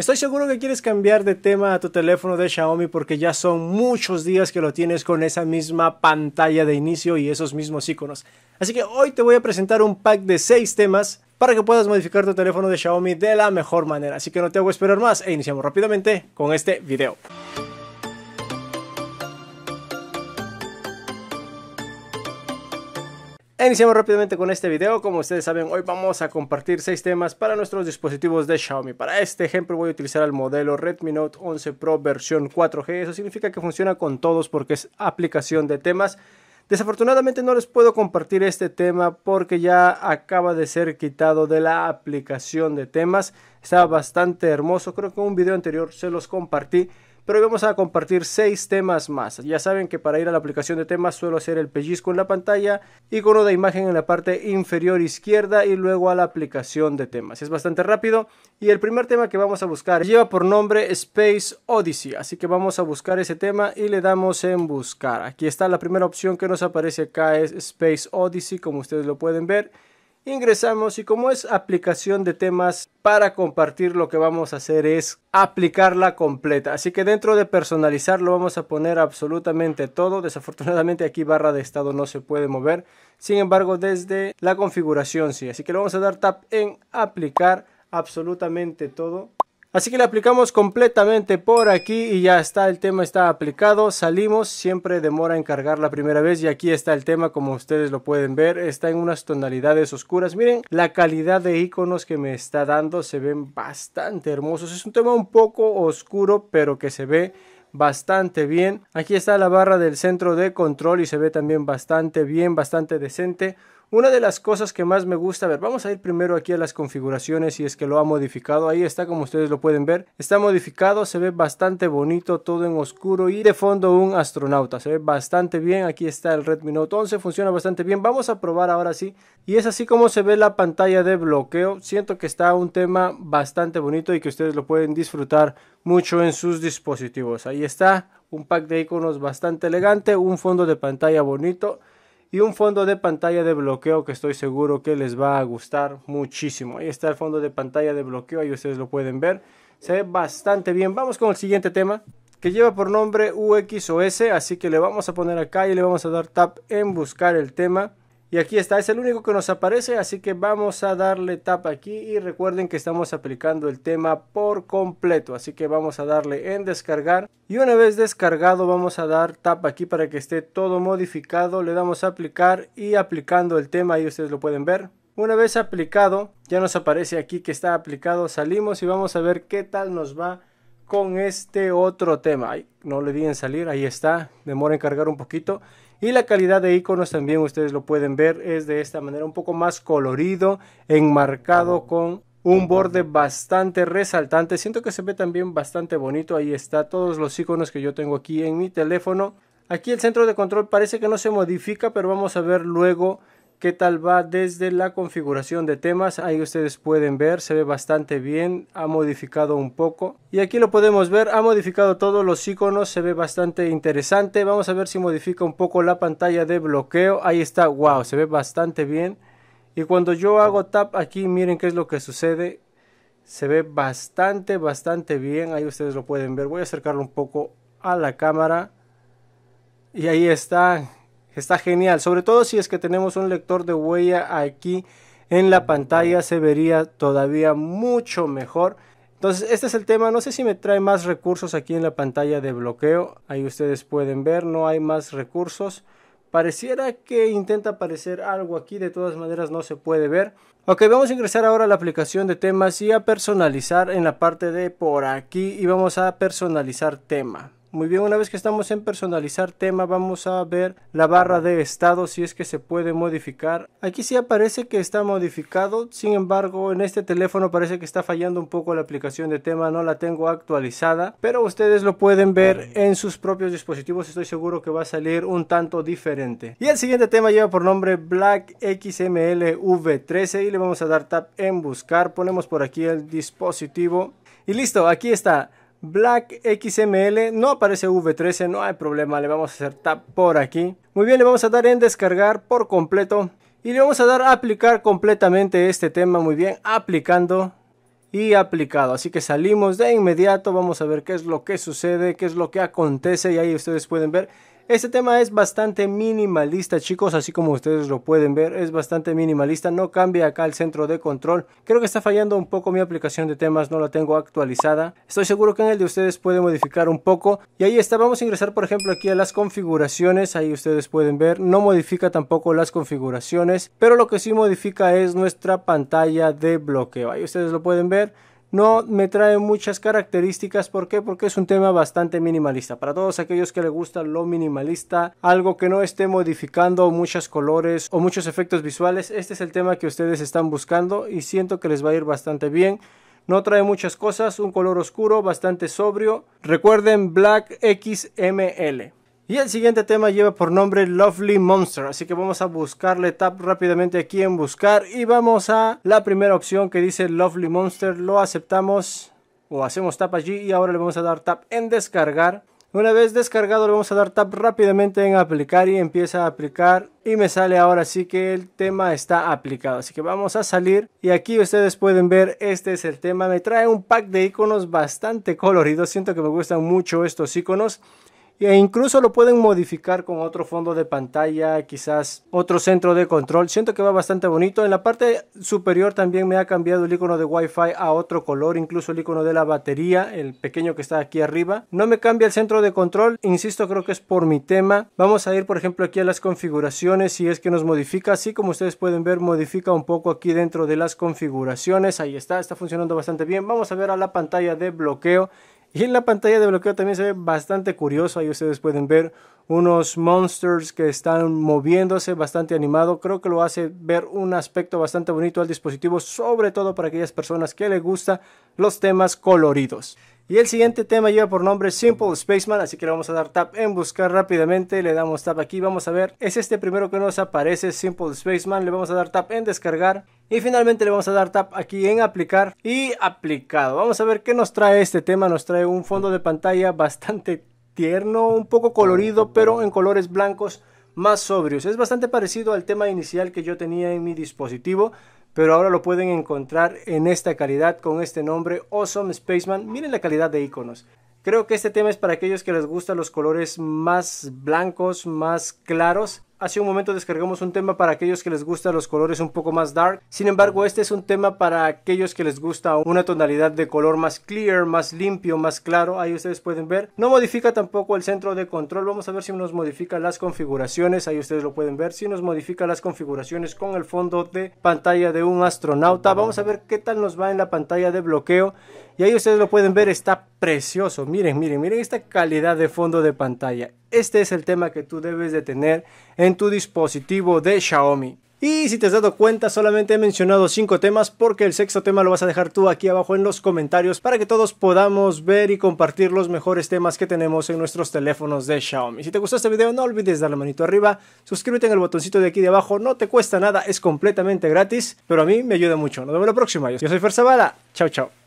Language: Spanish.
Estoy seguro que quieres cambiar de tema a tu teléfono de Xiaomi porque ya son muchos días que lo tienes con esa misma pantalla de inicio y esos mismos iconos. Así que hoy te voy a presentar un pack de 6 temas para que puedas modificar tu teléfono de Xiaomi de la mejor manera. Así que no te hago esperar más e iniciamos rápidamente con este video. Iniciamos rápidamente con este video, como ustedes saben hoy vamos a compartir 6 temas para nuestros dispositivos de Xiaomi. Para este ejemplo voy a utilizar el modelo Redmi Note 11 Pro versión 4G, eso significa que funciona con todos porque es aplicación de temas. Desafortunadamente no les puedo compartir este tema porque ya acaba de ser quitado de la aplicación de temas. Está bastante hermoso, creo que en un video anterior se los compartí pero hoy vamos a compartir seis temas más. Ya saben que para ir a la aplicación de temas suelo hacer el pellizco en la pantalla, icono de imagen en la parte inferior izquierda y luego a la aplicación de temas. Es bastante rápido y el primer tema que vamos a buscar lleva por nombre Space Odyssey, así que vamos a buscar ese tema y le damos en buscar. Aquí está la primera opción que nos aparece acá es Space Odyssey, como ustedes lo pueden ver ingresamos y como es aplicación de temas para compartir lo que vamos a hacer es aplicarla completa así que dentro de personalizar lo vamos a poner absolutamente todo desafortunadamente aquí barra de estado no se puede mover sin embargo desde la configuración sí así que le vamos a dar tap en aplicar absolutamente todo Así que la aplicamos completamente por aquí y ya está, el tema está aplicado, salimos, siempre demora en cargar la primera vez y aquí está el tema como ustedes lo pueden ver, está en unas tonalidades oscuras, miren la calidad de iconos que me está dando, se ven bastante hermosos, es un tema un poco oscuro pero que se ve bastante bien, aquí está la barra del centro de control y se ve también bastante bien, bastante decente, una de las cosas que más me gusta, a ver, vamos a ir primero aquí a las configuraciones y es que lo ha modificado, ahí está como ustedes lo pueden ver, está modificado, se ve bastante bonito, todo en oscuro y de fondo un astronauta, se ve bastante bien, aquí está el Redmi Note 11, funciona bastante bien, vamos a probar ahora sí y es así como se ve la pantalla de bloqueo, siento que está un tema bastante bonito y que ustedes lo pueden disfrutar mucho en sus dispositivos, ahí está, un pack de iconos bastante elegante, un fondo de pantalla bonito y un fondo de pantalla de bloqueo que estoy seguro que les va a gustar muchísimo. Ahí está el fondo de pantalla de bloqueo, ahí ustedes lo pueden ver. Se ve bastante bien. Vamos con el siguiente tema que lleva por nombre UXOS, así que le vamos a poner acá y le vamos a dar tap en buscar el tema. Y aquí está, es el único que nos aparece, así que vamos a darle tap aquí y recuerden que estamos aplicando el tema por completo, así que vamos a darle en descargar y una vez descargado vamos a dar tap aquí para que esté todo modificado, le damos a aplicar y aplicando el tema ahí ustedes lo pueden ver. Una vez aplicado, ya nos aparece aquí que está aplicado, salimos y vamos a ver qué tal nos va con este otro tema. no le di en salir, ahí está, demora en cargar un poquito y la calidad de iconos también ustedes lo pueden ver es de esta manera un poco más colorido enmarcado con un borde bastante resaltante siento que se ve también bastante bonito ahí está todos los iconos que yo tengo aquí en mi teléfono aquí el centro de control parece que no se modifica pero vamos a ver luego qué tal va desde la configuración de temas ahí ustedes pueden ver se ve bastante bien ha modificado un poco y aquí lo podemos ver ha modificado todos los iconos se ve bastante interesante vamos a ver si modifica un poco la pantalla de bloqueo ahí está wow se ve bastante bien y cuando yo hago tap aquí miren qué es lo que sucede se ve bastante bastante bien ahí ustedes lo pueden ver voy a acercarlo un poco a la cámara y ahí está está genial. Sobre todo si es que tenemos un lector de huella aquí en la pantalla se vería todavía mucho mejor. Entonces este es el tema, no sé si me trae más recursos aquí en la pantalla de bloqueo, ahí ustedes pueden ver, no hay más recursos. Pareciera que intenta aparecer algo aquí, de todas maneras no se puede ver. Ok, vamos a ingresar ahora a la aplicación de temas y a personalizar en la parte de por aquí y vamos a personalizar tema. Muy bien, una vez que estamos en personalizar tema, vamos a ver la barra de estado si es que se puede modificar. Aquí sí aparece que está modificado, sin embargo en este teléfono parece que está fallando un poco la aplicación de tema, no la tengo actualizada, pero ustedes lo pueden ver en sus propios dispositivos, estoy seguro que va a salir un tanto diferente. Y el siguiente tema lleva por nombre Black XML V13 y le vamos a dar tap en buscar, ponemos por aquí el dispositivo y listo, aquí está. Black XML, no aparece V13, no hay problema, le vamos a hacer tap por aquí. Muy bien, le vamos a dar en descargar por completo y le vamos a dar aplicar completamente este tema, muy bien, aplicando y aplicado. Así que salimos de inmediato, vamos a ver qué es lo que sucede, qué es lo que acontece y ahí ustedes pueden ver este tema es bastante minimalista, chicos, así como ustedes lo pueden ver, es bastante minimalista, no cambia acá el centro de control. Creo que está fallando un poco mi aplicación de temas, no la tengo actualizada. Estoy seguro que en el de ustedes puede modificar un poco. Y ahí está, vamos a ingresar por ejemplo aquí a las configuraciones, ahí ustedes pueden ver, no modifica tampoco las configuraciones, pero lo que sí modifica es nuestra pantalla de bloqueo. Ahí ustedes lo pueden ver no me trae muchas características. ¿Por qué? Porque es un tema bastante minimalista. Para todos aquellos que les gusta lo minimalista, algo que no esté modificando muchos colores o muchos efectos visuales, este es el tema que ustedes están buscando y siento que les va a ir bastante bien. No trae muchas cosas, un color oscuro, bastante sobrio. Recuerden Black XML. Y el siguiente tema lleva por nombre Lovely Monster, así que vamos a buscarle tap rápidamente aquí en buscar y vamos a la primera opción que dice Lovely Monster, lo aceptamos o hacemos tap allí y ahora le vamos a dar tap en descargar. Una vez descargado le vamos a dar tap rápidamente en aplicar y empieza a aplicar y me sale ahora sí que el tema está aplicado. Así que vamos a salir y aquí ustedes pueden ver este es el tema. Me trae un pack de iconos bastante coloridos, siento que me gustan mucho estos iconos. E incluso lo pueden modificar con otro fondo de pantalla, quizás otro centro de control. Siento que va bastante bonito. En la parte superior también me ha cambiado el icono de Wi-Fi a otro color, incluso el icono de la batería, el pequeño que está aquí arriba. No me cambia el centro de control, insisto, creo que es por mi tema. Vamos a ir, por ejemplo, aquí a las configuraciones, si es que nos modifica. Así como ustedes pueden ver, modifica un poco aquí dentro de las configuraciones. Ahí está, está funcionando bastante bien. Vamos a ver a la pantalla de bloqueo y en la pantalla de bloqueo también se ve bastante curioso. Ahí ustedes pueden ver unos monsters que están moviéndose bastante animado. Creo que lo hace ver un aspecto bastante bonito al dispositivo, sobre todo para aquellas personas que les gustan los temas coloridos. Y el siguiente tema lleva por nombre Simple Spaceman, así que le vamos a dar tap en buscar rápidamente, le damos tap aquí, vamos a ver, es este primero que nos aparece, Simple Spaceman, le vamos a dar tap en descargar y finalmente le vamos a dar tap aquí en aplicar y aplicado. Vamos a ver qué nos trae este tema, nos trae un fondo de pantalla bastante tierno, un poco colorido, pero en colores blancos más sobrios. Es bastante parecido al tema inicial que yo tenía en mi dispositivo, pero ahora lo pueden encontrar en esta calidad con este nombre Awesome Spaceman. Miren la calidad de iconos. Creo que este tema es para aquellos que les gustan los colores más blancos, más claros Hace un momento descargamos un tema para aquellos que les gustan los colores un poco más dark. Sin embargo, este es un tema para aquellos que les gusta una tonalidad de color más clear, más limpio, más claro. Ahí ustedes pueden ver. No modifica tampoco el centro de control. Vamos a ver si nos modifica las configuraciones. Ahí ustedes lo pueden ver. Si nos modifica las configuraciones con el fondo de pantalla de un astronauta. Vamos a ver qué tal nos va en la pantalla de bloqueo. Y ahí ustedes lo pueden ver, está precioso. Miren, miren, miren esta calidad de fondo de pantalla. Este es el tema que tú debes de tener en tu dispositivo de Xiaomi. Y si te has dado cuenta, solamente he mencionado 5 temas porque el sexto tema lo vas a dejar tú aquí abajo en los comentarios para que todos podamos ver y compartir los mejores temas que tenemos en nuestros teléfonos de Xiaomi. Si te gustó este video, no olvides darle manito arriba, suscríbete en el botoncito de aquí de abajo, no te cuesta nada, es completamente gratis, pero a mí me ayuda mucho. Nos vemos la próxima. Yo soy Fer Zavala, chao chao.